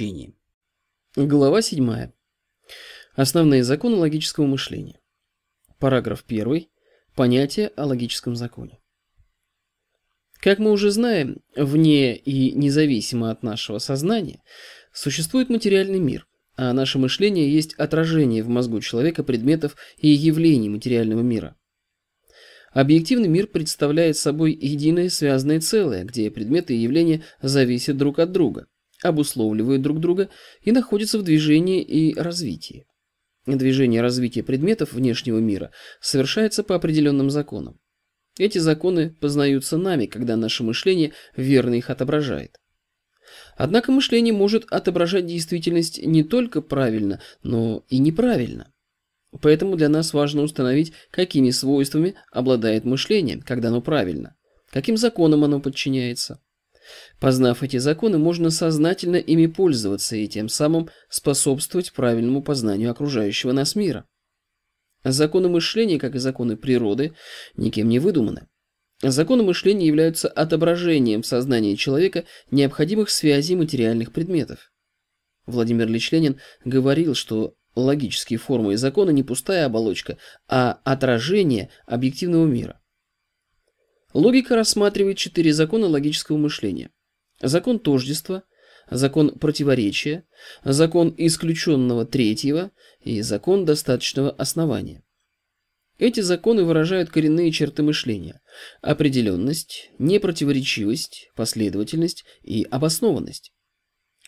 обучении. Глава 7. Основные законы логического мышления. Параграф 1. Понятие о логическом законе. Как мы уже знаем, вне и независимо от нашего сознания существует материальный мир, а наше мышление есть отражение в мозгу человека предметов и явлений материального мира. Объективный мир представляет собой единое связанное целое, где предметы и явления зависят друг от друга – обусловливают друг друга и находятся в движении и развитии. Движение развития предметов внешнего мира совершается по определенным законам. Эти законы познаются нами, когда наше мышление верно их отображает. Однако мышление может отображать действительность не только правильно, но и неправильно. Поэтому для нас важно установить, какими свойствами обладает мышление, когда оно правильно, каким законам оно подчиняется – Познав эти законы, можно сознательно ими пользоваться и тем самым способствовать правильному познанию окружающего нас мира. Законы мышления, как и законы природы, никем не выдуманы. Законы мышления являются отображением в сознании человека необходимых связей материальных предметов. Владимир Ильич Ленин говорил, что логические формы и законы не пустая оболочка, а отражение объективного мира. Логика рассматривает четыре закона логического мышления. Закон тождества, закон противоречия, закон исключенного третьего и закон достаточного основания. Эти законы выражают коренные черты мышления – определенность, непротиворечивость, последовательность и обоснованность.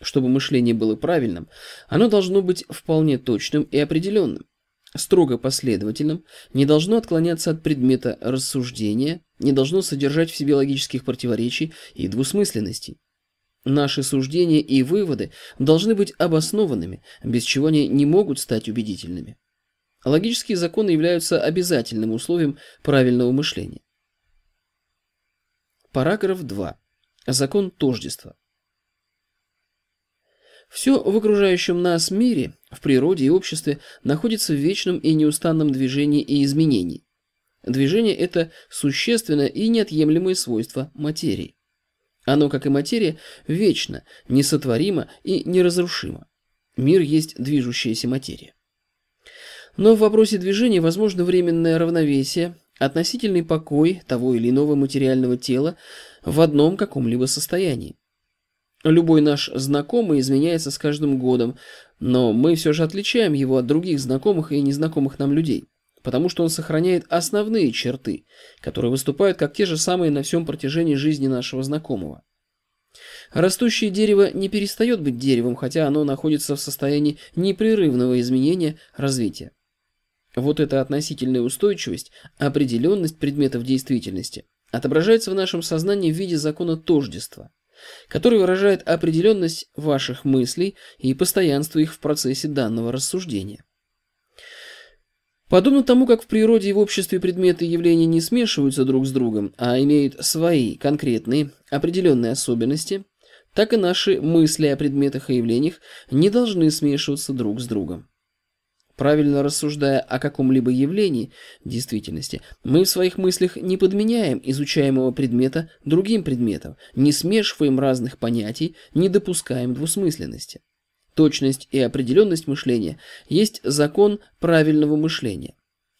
Чтобы мышление было правильным, оно должно быть вполне точным и определенным, строго последовательным, не должно отклоняться от предмета рассуждения – не должно содержать в себе логических противоречий и двусмысленностей. Наши суждения и выводы должны быть обоснованными, без чего они не могут стать убедительными. Логические законы являются обязательным условием правильного мышления. Параграф 2. Закон тождества. Все в окружающем нас мире, в природе и обществе находится в вечном и неустанном движении и изменении. Движение – это существенное и неотъемлемое свойство материи. Оно, как и материя, вечно, несотворимо и неразрушимо. Мир есть движущаяся материя. Но в вопросе движения возможно временное равновесие, относительный покой того или иного материального тела в одном каком-либо состоянии. Любой наш знакомый изменяется с каждым годом, но мы все же отличаем его от других знакомых и незнакомых нам людей потому что он сохраняет основные черты, которые выступают как те же самые на всем протяжении жизни нашего знакомого. Растущее дерево не перестает быть деревом, хотя оно находится в состоянии непрерывного изменения развития. Вот эта относительная устойчивость, определенность предметов действительности отображается в нашем сознании в виде закона тождества, который выражает определенность ваших мыслей и постоянство их в процессе данного рассуждения. Подобно тому, как в природе и в обществе предметы и явления не смешиваются друг с другом, а имеют свои, конкретные, определенные особенности, так и наши мысли о предметах и явлениях не должны смешиваться друг с другом. Правильно рассуждая о каком-либо явлении, действительности, мы в своих мыслях не подменяем изучаемого предмета другим предметом, не смешиваем разных понятий, не допускаем двусмысленности точность и определенность мышления есть закон правильного мышления.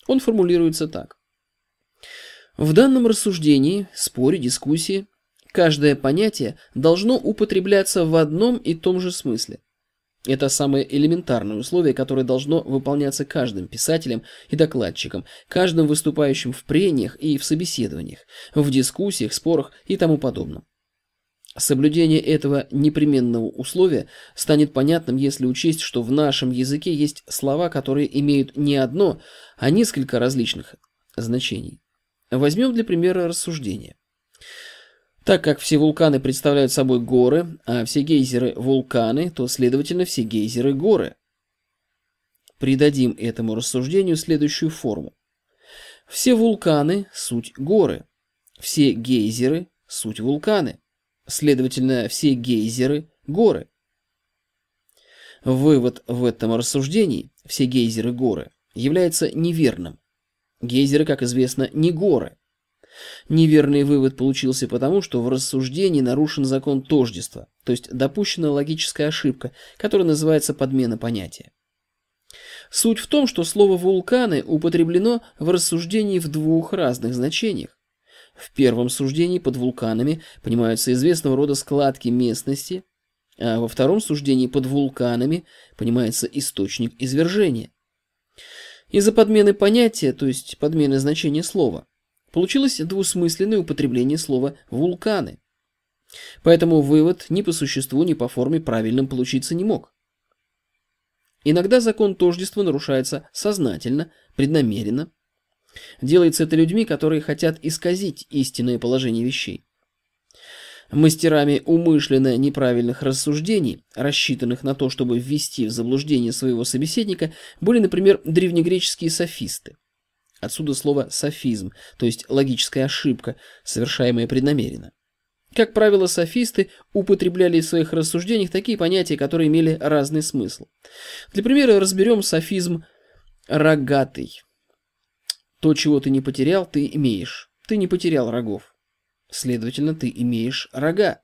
Он формулируется так. В данном рассуждении, споре, дискуссии каждое понятие должно употребляться в одном и том же смысле. Это самое элементарное условие, которое должно выполняться каждым писателем и докладчиком, каждым выступающим в прениях и в собеседованиях, в дискуссиях, спорах и тому подобном. Соблюдение этого непременного условия станет понятным, если учесть, что в нашем языке есть слова, которые имеют не одно, а несколько различных значений. Возьмем для примера рассуждение. Так как все вулканы представляют собой горы, а все гейзеры – вулканы, то, следовательно, все гейзеры – горы. Придадим этому рассуждению следующую форму. Все вулканы – суть горы. Все гейзеры – суть вулканы. Следовательно, все гейзеры – горы. Вывод в этом рассуждении «все гейзеры – горы» является неверным. Гейзеры, как известно, не горы. Неверный вывод получился потому, что в рассуждении нарушен закон тождества, то есть допущена логическая ошибка, которая называется подмена понятия. Суть в том, что слово «вулканы» употреблено в рассуждении в двух разных значениях. В первом суждении под вулканами понимаются известного рода складки местности, а во втором суждении под вулканами понимается источник извержения. Из-за подмены понятия, то есть подмены значения слова, получилось двусмысленное употребление слова «вулканы». Поэтому вывод ни по существу, ни по форме правильным получиться не мог. Иногда закон тождества нарушается сознательно, преднамеренно, Делается это людьми, которые хотят исказить истинное положение вещей. Мастерами умышленно неправильных рассуждений, рассчитанных на то, чтобы ввести в заблуждение своего собеседника, были, например, древнегреческие софисты. Отсюда слово «софизм», то есть логическая ошибка, совершаемая преднамеренно. Как правило, софисты употребляли в своих рассуждениях такие понятия, которые имели разный смысл. Для примера разберем софизм «рогатый». То, чего ты не потерял, ты имеешь. Ты не потерял рогов. Следовательно, ты имеешь рога.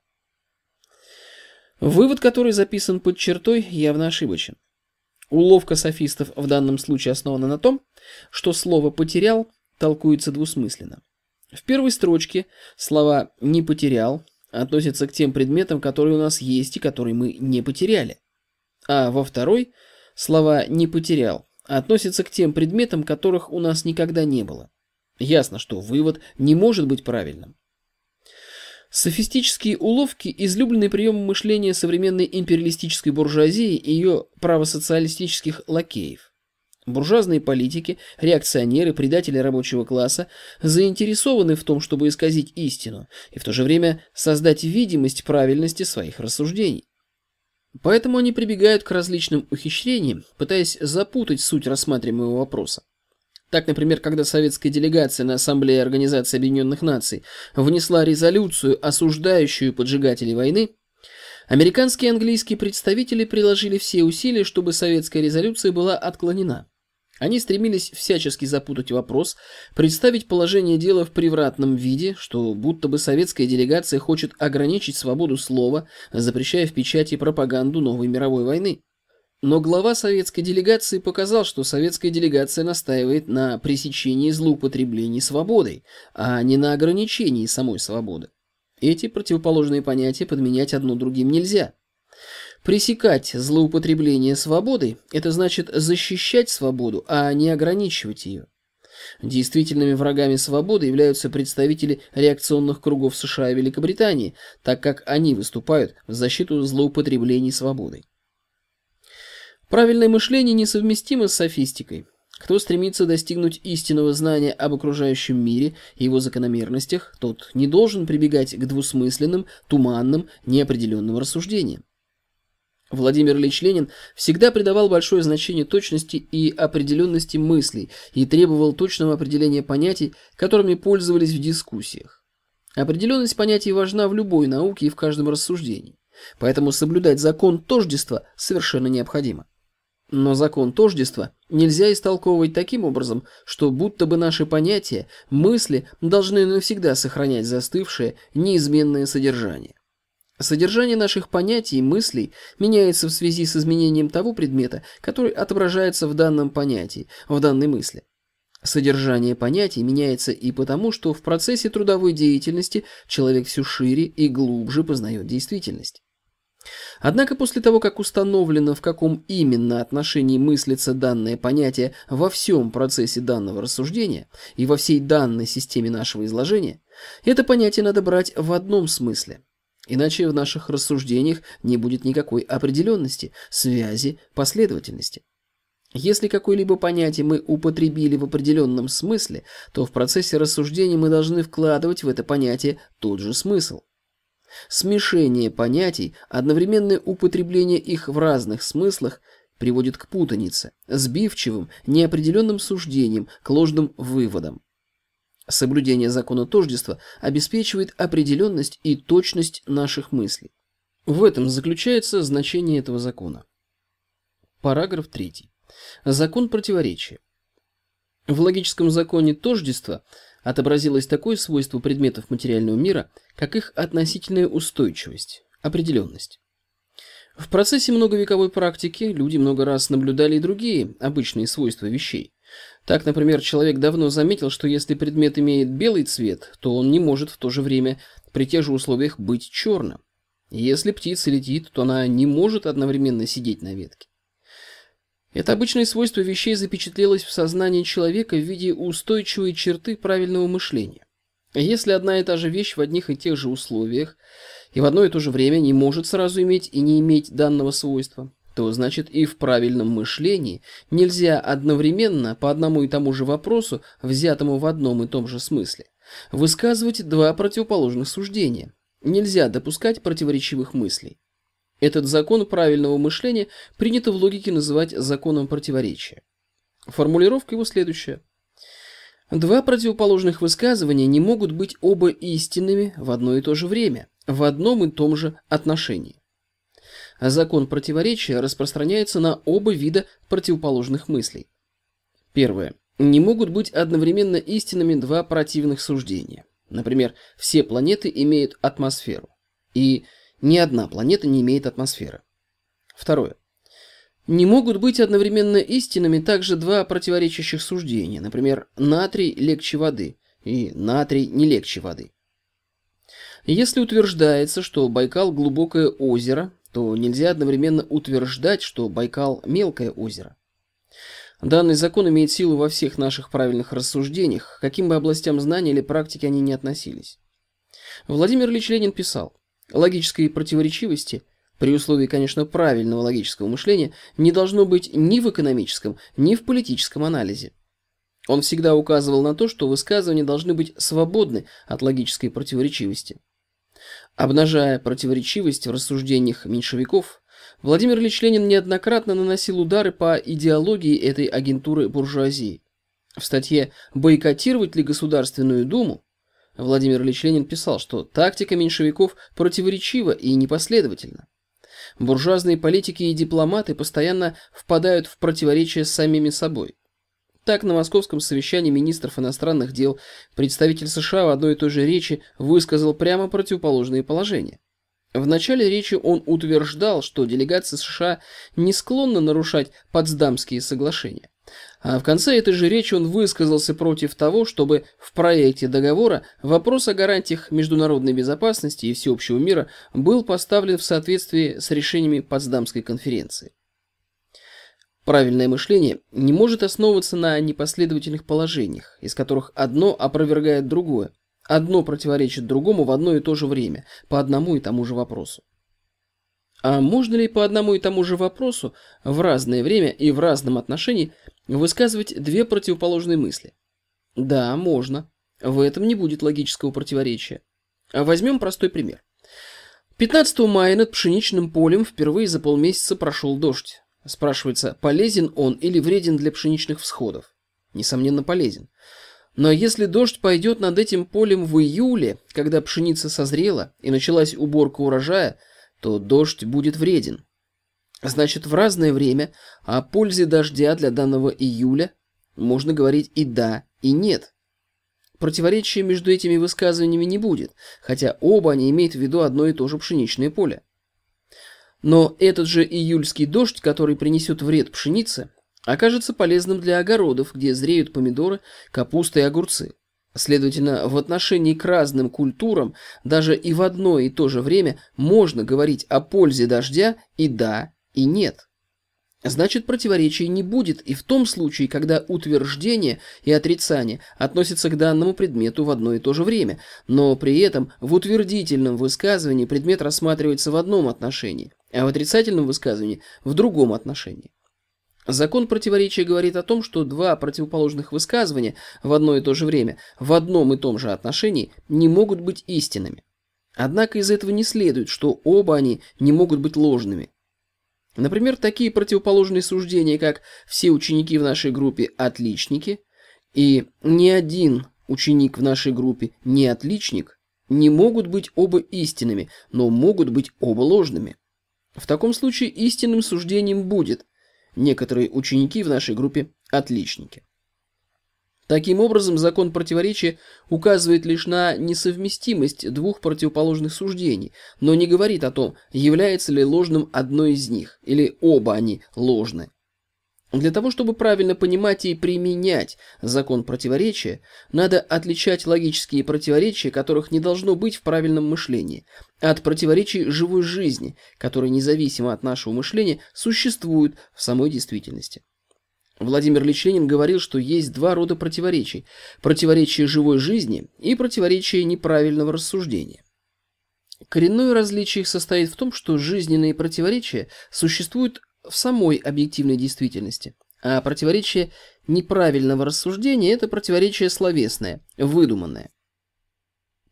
Вывод, который записан под чертой, явно ошибочен. Уловка софистов в данном случае основана на том, что слово «потерял» толкуется двусмысленно. В первой строчке слова «не потерял» относятся к тем предметам, которые у нас есть и которые мы не потеряли. А во второй слова «не потерял» относится к тем предметам, которых у нас никогда не было. Ясно, что вывод не может быть правильным. Софистические уловки – излюбленный прием мышления современной империалистической буржуазии и ее правосоциалистических лакеев. Буржуазные политики, реакционеры, предатели рабочего класса заинтересованы в том, чтобы исказить истину и в то же время создать видимость правильности своих рассуждений. Поэтому они прибегают к различным ухищрениям, пытаясь запутать суть рассматриваемого вопроса. Так, например, когда советская делегация на Ассамблее Организации Объединенных Наций внесла резолюцию, осуждающую поджигателей войны, американские и английские представители приложили все усилия, чтобы советская резолюция была отклонена. Они стремились всячески запутать вопрос, представить положение дела в превратном виде, что будто бы советская делегация хочет ограничить свободу слова, запрещая в печати пропаганду новой мировой войны. Но глава советской делегации показал, что советская делегация настаивает на пресечении злоупотреблений свободой, а не на ограничении самой свободы. Эти противоположные понятия подменять одно другим нельзя – Пресекать злоупотребление свободой – это значит защищать свободу, а не ограничивать ее. Действительными врагами свободы являются представители реакционных кругов США и Великобритании, так как они выступают в защиту злоупотреблений свободой. Правильное мышление несовместимо с софистикой. Кто стремится достигнуть истинного знания об окружающем мире и его закономерностях, тот не должен прибегать к двусмысленным, туманным, неопределенным рассуждениям. Владимир Ильич Ленин всегда придавал большое значение точности и определенности мыслей и требовал точного определения понятий, которыми пользовались в дискуссиях. Определенность понятий важна в любой науке и в каждом рассуждении, поэтому соблюдать закон тождества совершенно необходимо. Но закон тождества нельзя истолковывать таким образом, что будто бы наши понятия, мысли должны навсегда сохранять застывшее, неизменное содержание. Содержание наших понятий и мыслей меняется в связи с изменением того предмета, который отображается в данном понятии, в данной мысли. Содержание понятий меняется и потому, что в процессе трудовой деятельности человек все шире и глубже познает действительность. Однако после того, как установлено, в каком именно отношении мыслится данное понятие во всем процессе данного рассуждения и во всей данной системе нашего изложения, это понятие надо брать в одном смысле – Иначе в наших рассуждениях не будет никакой определенности, связи, последовательности. Если какое-либо понятие мы употребили в определенном смысле, то в процессе рассуждения мы должны вкладывать в это понятие тот же смысл. Смешение понятий, одновременное употребление их в разных смыслах приводит к путанице, сбивчивым, неопределенным суждениям, к ложным выводам. Соблюдение закона тождества обеспечивает определенность и точность наших мыслей. В этом заключается значение этого закона. Параграф 3. Закон противоречия. В логическом законе тождества отобразилось такое свойство предметов материального мира, как их относительная устойчивость, определенность. В процессе многовековой практики люди много раз наблюдали и другие обычные свойства вещей. Так, например, человек давно заметил, что если предмет имеет белый цвет, то он не может в то же время при тех же условиях быть черным. Если птица летит, то она не может одновременно сидеть на ветке. Это обычное свойство вещей запечатлелось в сознании человека в виде устойчивой черты правильного мышления. Если одна и та же вещь в одних и тех же условиях и в одно и то же время не может сразу иметь и не иметь данного свойства, то значит и в правильном мышлении нельзя одновременно по одному и тому же вопросу, взятому в одном и том же смысле, высказывать два противоположных суждения. Нельзя допускать противоречивых мыслей. Этот закон правильного мышления принято в логике называть законом противоречия. Формулировка его следующая. Два противоположных высказывания не могут быть оба истинными в одно и то же время, в одном и том же отношении. Закон противоречия распространяется на оба вида противоположных мыслей. Первое. Не могут быть одновременно истинными два противных суждения. Например, все планеты имеют атмосферу, и ни одна планета не имеет атмосферы. Второе. Не могут быть одновременно истинными также два противоречащих суждения, например, натрий легче воды и натрий не легче воды. Если утверждается, что Байкал – глубокое озеро, то нельзя одновременно утверждать, что Байкал – мелкое озеро. Данный закон имеет силу во всех наших правильных рассуждениях, к каким бы областям знания или практики они ни относились. Владимир Ильич Ленин писал, логической противоречивости, при условии, конечно, правильного логического мышления, не должно быть ни в экономическом, ни в политическом анализе. Он всегда указывал на то, что высказывания должны быть свободны от логической противоречивости – Обнажая противоречивость в рассуждениях меньшевиков, Владимир Ильич Ленин неоднократно наносил удары по идеологии этой агентуры буржуазии. В статье «Бойкотировать ли Государственную Думу» Владимир Ильич Ленин писал, что тактика меньшевиков противоречива и непоследовательна. Буржуазные политики и дипломаты постоянно впадают в противоречие с самими собой. Так, на московском совещании министров иностранных дел представитель США в одной и той же речи высказал прямо противоположные положения. В начале речи он утверждал, что делегация США не склонна нарушать Потсдамские соглашения. А в конце этой же речи он высказался против того, чтобы в проекте договора вопрос о гарантиях международной безопасности и всеобщего мира был поставлен в соответствии с решениями Потсдамской конференции. Правильное мышление не может основываться на непоследовательных положениях, из которых одно опровергает другое, одно противоречит другому в одно и то же время, по одному и тому же вопросу. А можно ли по одному и тому же вопросу в разное время и в разном отношении высказывать две противоположные мысли? Да, можно. В этом не будет логического противоречия. Возьмем простой пример. 15 мая над пшеничным полем впервые за полмесяца прошел дождь. Спрашивается, полезен он или вреден для пшеничных всходов? Несомненно, полезен. Но если дождь пойдет над этим полем в июле, когда пшеница созрела и началась уборка урожая, то дождь будет вреден. Значит, в разное время о пользе дождя для данного июля можно говорить и да, и нет. Противоречия между этими высказываниями не будет, хотя оба они имеют в виду одно и то же пшеничное поле. Но этот же июльский дождь, который принесет вред пшенице, окажется полезным для огородов, где зреют помидоры, капуста и огурцы. Следовательно, в отношении к разным культурам даже и в одно и то же время можно говорить о пользе дождя и да, и нет. Значит, противоречий не будет и в том случае, когда утверждение и отрицание относятся к данному предмету в одно и то же время, но при этом в утвердительном высказывании предмет рассматривается в одном отношении, а в отрицательном высказывании в другом отношении. Закон противоречия говорит о том, что два противоположных высказывания в одно и то же время, в одном и том же отношении не могут быть истинными. Однако из этого не следует, что оба они не могут быть ложными. Например, такие противоположные суждения, как «все ученики в нашей группе – отличники» и «ни один ученик в нашей группе не отличник», не могут быть оба истинными, но могут быть оба ложными. В таком случае истинным суждением будет «некоторые ученики в нашей группе – отличники». Таким образом, закон противоречия указывает лишь на несовместимость двух противоположных суждений, но не говорит о том, является ли ложным одно из них, или оба они ложны. Для того, чтобы правильно понимать и применять закон противоречия, надо отличать логические противоречия, которых не должно быть в правильном мышлении, от противоречий живой жизни, которые независимо от нашего мышления существуют в самой действительности. Владимир Ильич Ленин говорил, что есть два рода противоречий – противоречие живой жизни и противоречие неправильного рассуждения. Коренное различие их состоит в том, что жизненные противоречия существуют в самой объективной действительности. А противоречие неправильного рассуждения – это противоречие словесное, выдуманное.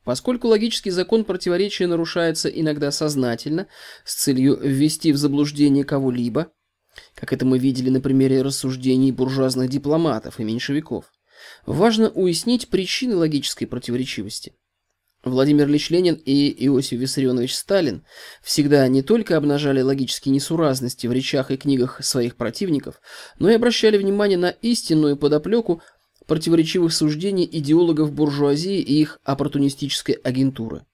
Поскольку логический закон противоречия нарушается иногда сознательно, с целью ввести в заблуждение кого-либо, как это мы видели на примере рассуждений буржуазных дипломатов и меньшевиков, важно уяснить причины логической противоречивости. Владимир Ильич Ленин и Иосиф Виссарионович Сталин всегда не только обнажали логические несуразности в речах и книгах своих противников, но и обращали внимание на истинную подоплеку противоречивых суждений идеологов буржуазии и их оппортунистической агентуры.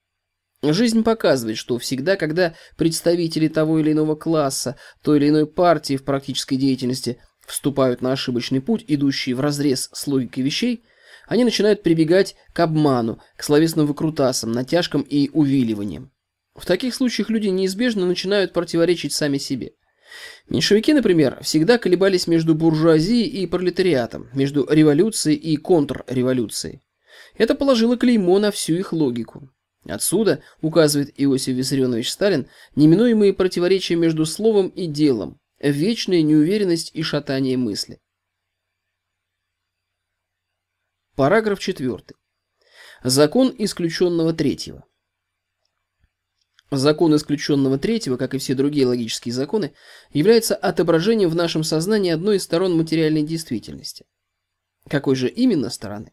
Жизнь показывает, что всегда, когда представители того или иного класса, той или иной партии в практической деятельности вступают на ошибочный путь, идущий вразрез с логикой вещей – они начинают прибегать к обману, к словесным выкрутасам, натяжкам и увиливаниям. В таких случаях люди неизбежно начинают противоречить сами себе. Меньшевики, например, всегда колебались между буржуазией и пролетариатом, между революцией и контрреволюцией. Это положило клеймо на всю их логику. Отсюда, указывает Иосиф Виссарионович Сталин, неминуемые противоречия между словом и делом, вечная неуверенность и шатание мысли. Параграф 4. Закон исключенного третьего. Закон исключенного третьего, как и все другие логические законы, является отображением в нашем сознании одной из сторон материальной действительности. Какой же именно стороны?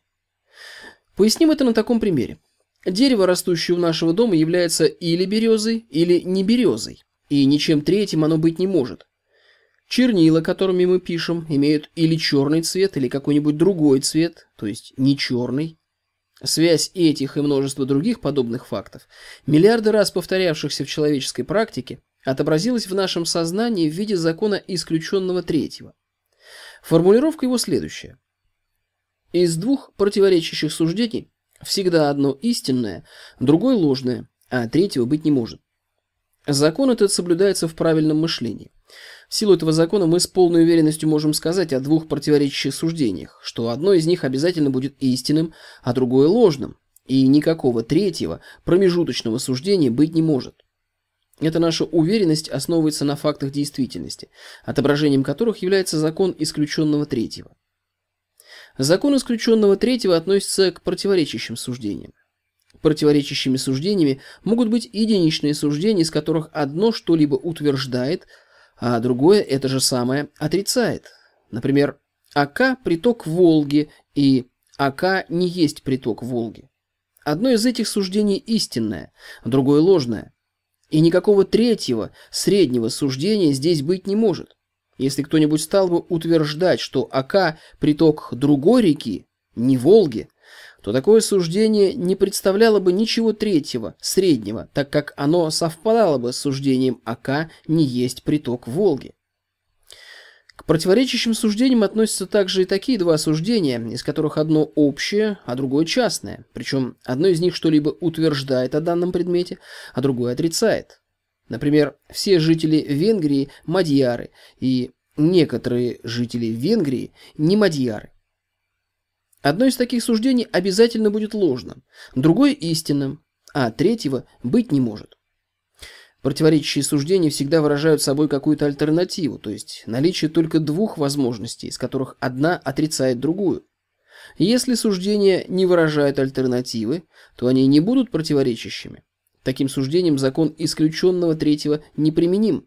Поясним это на таком примере. Дерево, растущее у нашего дома, является или березой, или не березой, и ничем третьим оно быть не может. Чернила, которыми мы пишем, имеют или черный цвет, или какой-нибудь другой цвет, то есть не черный. Связь этих и множество других подобных фактов, миллиарды раз повторявшихся в человеческой практике, отобразилась в нашем сознании в виде закона исключенного третьего. Формулировка его следующая. Из двух противоречащих суждений всегда одно истинное, другое ложное, а третьего быть не может. Закон этот соблюдается в правильном мышлении. В силу этого закона мы с полной уверенностью можем сказать о двух противоречащих суждениях, что одно из них обязательно будет истинным, а другое ложным, и никакого третьего, промежуточного суждения быть не может. Эта наша уверенность основывается на фактах действительности, отображением которых является закон исключенного третьего. Закон исключенного третьего относится к противоречащим суждениям. Противоречащими суждениями могут быть единичные суждения, из которых одно что-либо утверждает – а другое это же самое отрицает. Например, Ака – приток Волги, и Ака не есть приток Волги. Одно из этих суждений истинное, другое ложное. И никакого третьего, среднего суждения здесь быть не может. Если кто-нибудь стал бы утверждать, что Ака – приток другой реки, не Волги, то такое суждение не представляло бы ничего третьего, среднего, так как оно совпадало бы с суждением АК не есть приток Волги. К противоречащим суждениям относятся также и такие два суждения, из которых одно общее, а другое частное, причем одно из них что-либо утверждает о данном предмете, а другое отрицает. Например, все жители Венгрии – мадьяры, и некоторые жители Венгрии – не мадьяры. Одно из таких суждений обязательно будет ложным, другое – истинным, а третьего быть не может. Противоречащие суждения всегда выражают собой какую-то альтернативу, то есть наличие только двух возможностей, из которых одна отрицает другую. Если суждения не выражают альтернативы, то они не будут противоречащими. Таким суждением закон исключенного третьего неприменим.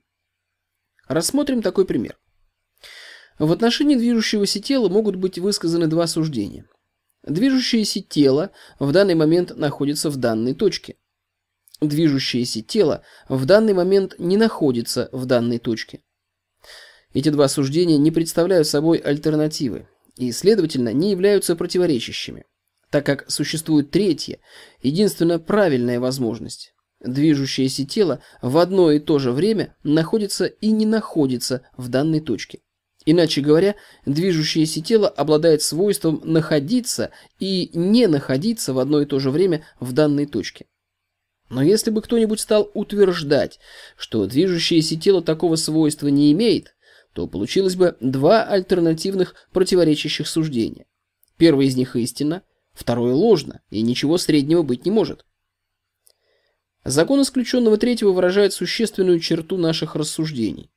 Рассмотрим такой пример. В отношении движущегося тела могут быть высказаны два суждения. Движущееся тело в данный момент находится в данной точке. Движущееся тело в данный момент не находится в данной точке. Эти два суждения не представляют собой альтернативы и, следовательно, не являются противоречащими, так как существует третья, единственно правильная возможность. Движущееся тело в одно и то же время находится и не находится в данной точке. Иначе говоря, движущееся тело обладает свойством находиться и не находиться в одно и то же время в данной точке. Но если бы кто-нибудь стал утверждать, что движущееся тело такого свойства не имеет, то получилось бы два альтернативных противоречащих суждения. Первое из них истина, второе ложно, и ничего среднего быть не может. Закон исключенного третьего выражает существенную черту наших рассуждений.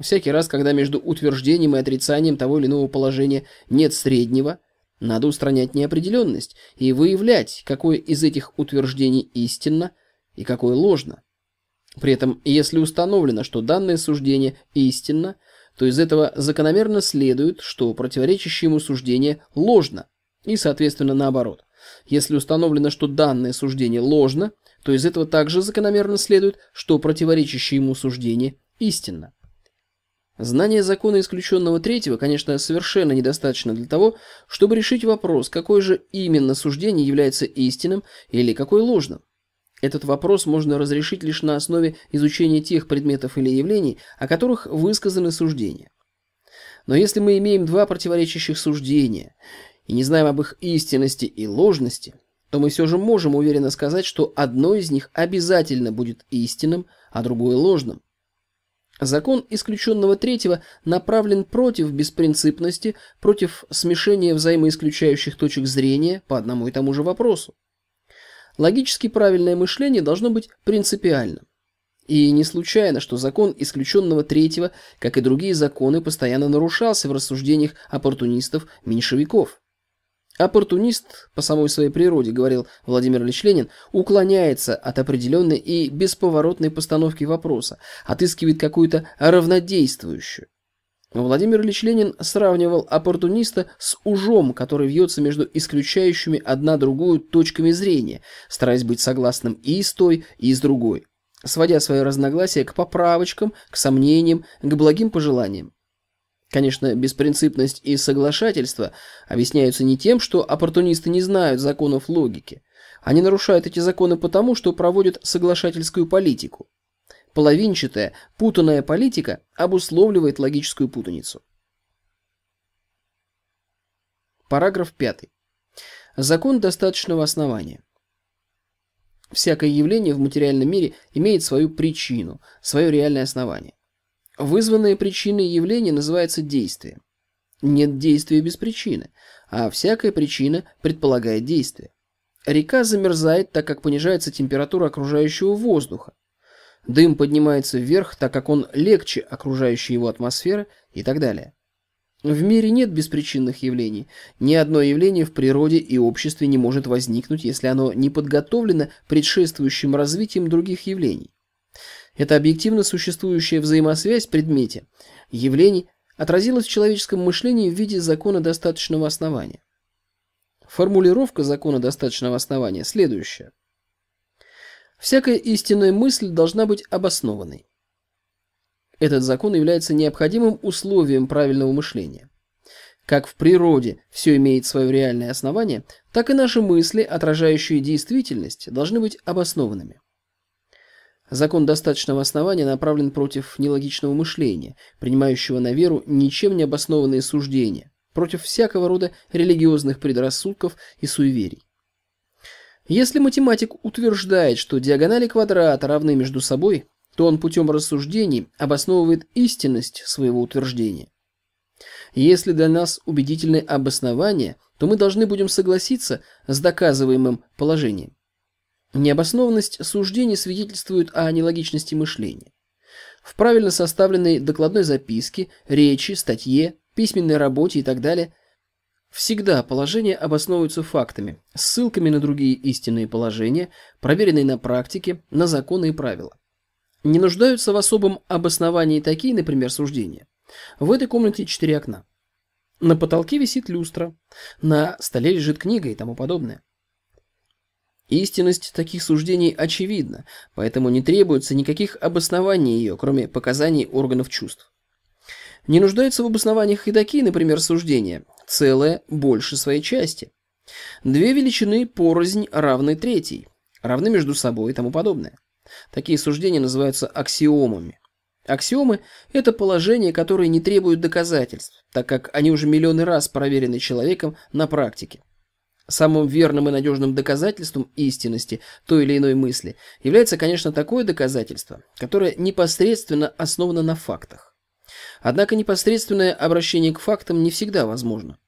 Всякий раз, когда между утверждением и отрицанием того или иного положения нет среднего, надо устранять неопределенность и выявлять, какое из этих утверждений истинно и какое ложно. При этом, если установлено, что данное суждение истинно, то из этого закономерно следует, что противоречащее ему суждение ложно, и, соответственно, наоборот. Если установлено, что данное суждение ложно, то из этого также закономерно следует, что противоречащее ему суждение истинно. Знание закона исключенного третьего, конечно, совершенно недостаточно для того, чтобы решить вопрос, какое же именно суждение является истинным или какое ложным. Этот вопрос можно разрешить лишь на основе изучения тех предметов или явлений, о которых высказаны суждения. Но если мы имеем два противоречащих суждения и не знаем об их истинности и ложности, то мы все же можем уверенно сказать, что одно из них обязательно будет истинным, а другое ложным. Закон исключенного третьего направлен против беспринципности, против смешения взаимоисключающих точек зрения по одному и тому же вопросу. Логически правильное мышление должно быть принципиальным. И не случайно, что закон исключенного третьего, как и другие законы, постоянно нарушался в рассуждениях оппортунистов-меньшевиков. Оппортунист, по самой своей природе, говорил Владимир Ильич Ленин, уклоняется от определенной и бесповоротной постановки вопроса, отыскивает какую-то равнодействующую. Владимир Ильич Ленин сравнивал оппортуниста с ужом, который вьется между исключающими одна другую точками зрения, стараясь быть согласным и с той, и с другой, сводя свое разногласие к поправочкам, к сомнениям, к благим пожеланиям. Конечно, беспринципность и соглашательство объясняются не тем, что оппортунисты не знают законов логики. Они нарушают эти законы потому, что проводят соглашательскую политику. Половинчатая, путанная политика обусловливает логическую путаницу. Параграф 5. Закон достаточного основания. Всякое явление в материальном мире имеет свою причину, свое реальное основание. Вызванные причиной явления называется действием. Нет действия без причины, а всякая причина предполагает действие. Река замерзает, так как понижается температура окружающего воздуха. Дым поднимается вверх, так как он легче окружающей его атмосферы и так далее. В мире нет беспричинных явлений. Ни одно явление в природе и обществе не может возникнуть, если оно не подготовлено предшествующим развитием других явлений. Эта объективно существующая взаимосвязь в предмете явлений отразилась в человеческом мышлении в виде закона достаточного основания. Формулировка закона достаточного основания следующая. Всякая истинная мысль должна быть обоснованной. Этот закон является необходимым условием правильного мышления. Как в природе все имеет свое реальное основание, так и наши мысли, отражающие действительность, должны быть обоснованными. Закон достаточного основания направлен против нелогичного мышления, принимающего на веру ничем не обоснованные суждения, против всякого рода религиозных предрассудков и суеверий. Если математик утверждает, что диагонали квадрата равны между собой, то он путем рассуждений обосновывает истинность своего утверждения. Если для нас убедительны обоснования, то мы должны будем согласиться с доказываемым положением. Необоснованность суждений свидетельствует о нелогичности мышления. В правильно составленной докладной записке, речи, статье, письменной работе и так далее всегда положения обосновываются фактами, ссылками на другие истинные положения, проверенные на практике, на законы и правила. Не нуждаются в особом обосновании такие, например, суждения. В этой комнате четыре окна. На потолке висит люстра, на столе лежит книга и тому подобное. Истинность таких суждений очевидна, поэтому не требуется никаких обоснований ее, кроме показаний органов чувств. Не нуждаются в обоснованиях и такие, например, суждения «целое больше своей части», «две величины порознь равны третьей», «равны между собой» и тому подобное. Такие суждения называются аксиомами. Аксиомы – это положения, которые не требуют доказательств, так как они уже миллионы раз проверены человеком на практике. Самым верным и надежным доказательством истинности той или иной мысли является, конечно, такое доказательство, которое непосредственно основано на фактах. Однако непосредственное обращение к фактам не всегда возможно.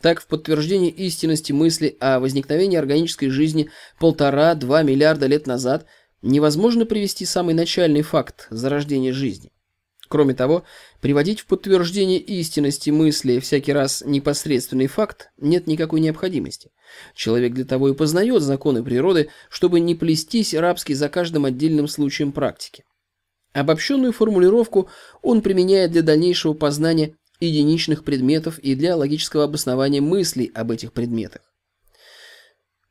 Так, в подтверждении истинности мысли о возникновении органической жизни полтора-два миллиарда лет назад невозможно привести самый начальный факт зарождения жизни. Кроме того, приводить в подтверждение истинности мысли всякий раз непосредственный факт нет никакой необходимости. Человек для того и познает законы природы, чтобы не плестись рабски за каждым отдельным случаем практики. Обобщенную формулировку он применяет для дальнейшего познания единичных предметов и для логического обоснования мыслей об этих предметах.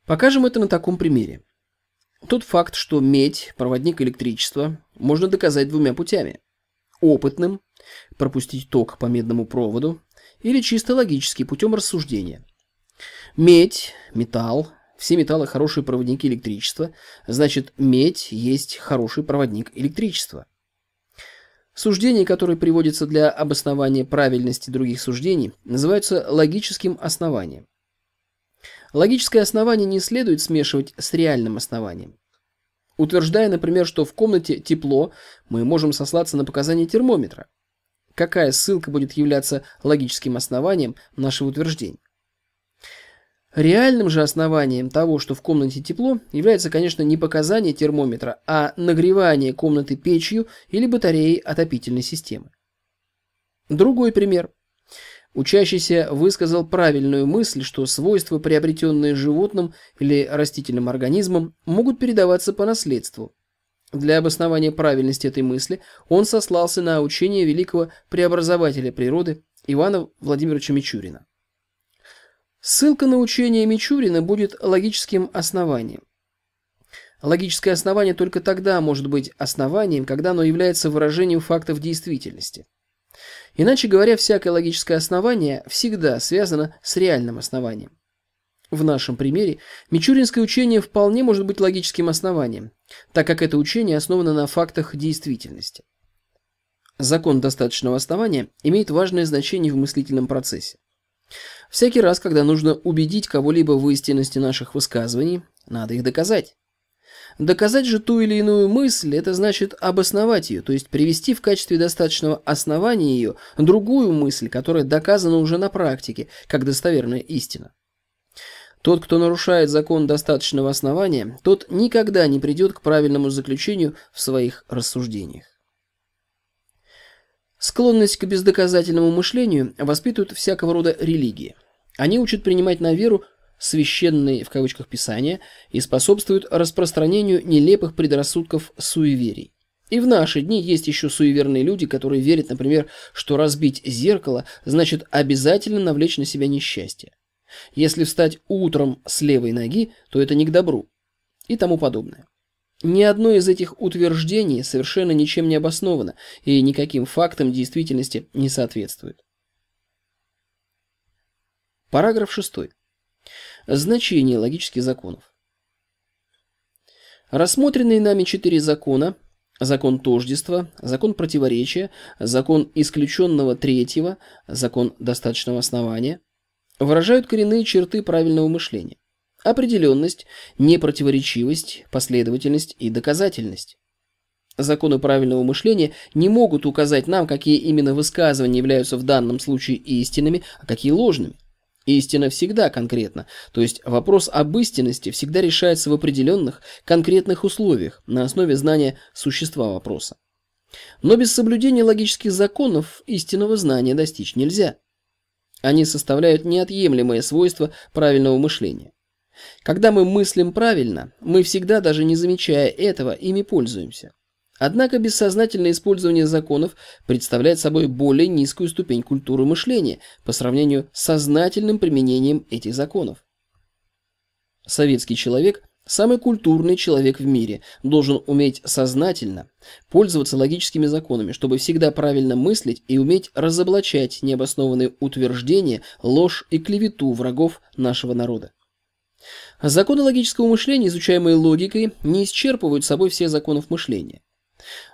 Покажем это на таком примере. Тот факт, что медь – проводник электричества, можно доказать двумя путями. Опытным – пропустить ток по медному проводу, или чисто логически, путем рассуждения – Медь, металл. Все металлы хорошие проводники электричества. Значит, медь есть хороший проводник электричества. Суждения, которые приводятся для обоснования правильности других суждений, называются логическим основанием. Логическое основание не следует смешивать с реальным основанием. Утверждая, например, что в комнате тепло, мы можем сослаться на показания термометра. Какая ссылка будет являться логическим основанием нашего утверждения? Реальным же основанием того, что в комнате тепло, является, конечно, не показание термометра, а нагревание комнаты печью или батареей отопительной системы. Другой пример. Учащийся высказал правильную мысль, что свойства, приобретенные животным или растительным организмом, могут передаваться по наследству. Для обоснования правильности этой мысли он сослался на учение великого преобразователя природы Ивана Владимировича Мичурина. Ссылка на учение Мичурина будет логическим основанием. Логическое основание только тогда может быть основанием, когда оно является выражением фактов действительности. Иначе говоря, всякое логическое основание всегда связано с реальным основанием. В нашем примере мичуринское учение вполне может быть логическим основанием, так как это учение основано на фактах действительности. Закон достаточного основания имеет важное значение в мыслительном процессе. Всякий раз, когда нужно убедить кого-либо в истинности наших высказываний, надо их доказать. Доказать же ту или иную мысль – это значит обосновать ее, то есть привести в качестве достаточного основания ее другую мысль, которая доказана уже на практике, как достоверная истина. Тот, кто нарушает закон достаточного основания, тот никогда не придет к правильному заключению в своих рассуждениях. Склонность к бездоказательному мышлению воспитывают всякого рода религии. Они учат принимать на веру «священные» в кавычках писания и способствуют распространению нелепых предрассудков суеверий. И в наши дни есть еще суеверные люди, которые верят, например, что разбить зеркало значит обязательно навлечь на себя несчастье. Если встать утром с левой ноги, то это не к добру. И тому подобное. Ни одно из этих утверждений совершенно ничем не обосновано и никаким фактам действительности не соответствует. Параграф 6. Значение логических законов. Рассмотренные нами четыре закона – закон тождества, закон противоречия, закон исключенного третьего, закон достаточного основания, выражают коренные черты правильного мышления. Определенность, непротиворечивость, последовательность и доказательность. Законы правильного мышления не могут указать нам, какие именно высказывания являются в данном случае истинными, а какие ложными. Истина всегда конкретна, то есть вопрос об истинности всегда решается в определенных, конкретных условиях на основе знания существа вопроса. Но без соблюдения логических законов истинного знания достичь нельзя. Они составляют неотъемлемое свойство правильного мышления. Когда мы мыслим правильно, мы всегда, даже не замечая этого, ими пользуемся. Однако бессознательное использование законов представляет собой более низкую ступень культуры мышления по сравнению с сознательным применением этих законов. Советский человек – самый культурный человек в мире, должен уметь сознательно пользоваться логическими законами, чтобы всегда правильно мыслить и уметь разоблачать необоснованные утверждения, ложь и клевету врагов нашего народа. Законы логического мышления, изучаемые логикой, не исчерпывают собой все законов мышления.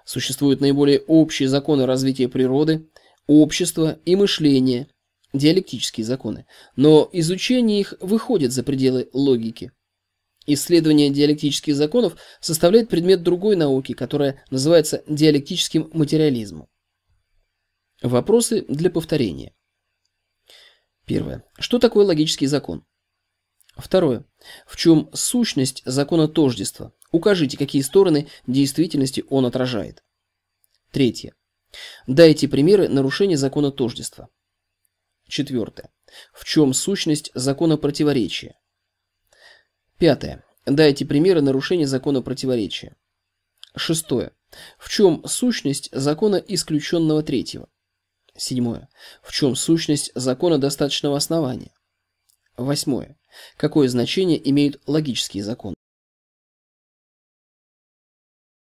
Существуют наиболее общие законы развития природы, общества и мышления, диалектические законы, но изучение их выходит за пределы логики. Исследование диалектических законов составляет предмет другой науки, которая называется диалектическим материализмом. Вопросы для повторения. Первое. Что такое логический закон? Второе. В чем сущность закона тождества? Укажите, какие стороны действительности он отражает. Третье. Дайте примеры нарушения закона тождества. Четвертое. В чем сущность закона противоречия? Пятое. Дайте примеры нарушения закона противоречия. Шестое. В чем сущность закона исключенного третьего? Седьмое. В чем сущность закона достаточного основания? Восьмое какое значение имеют логические законы.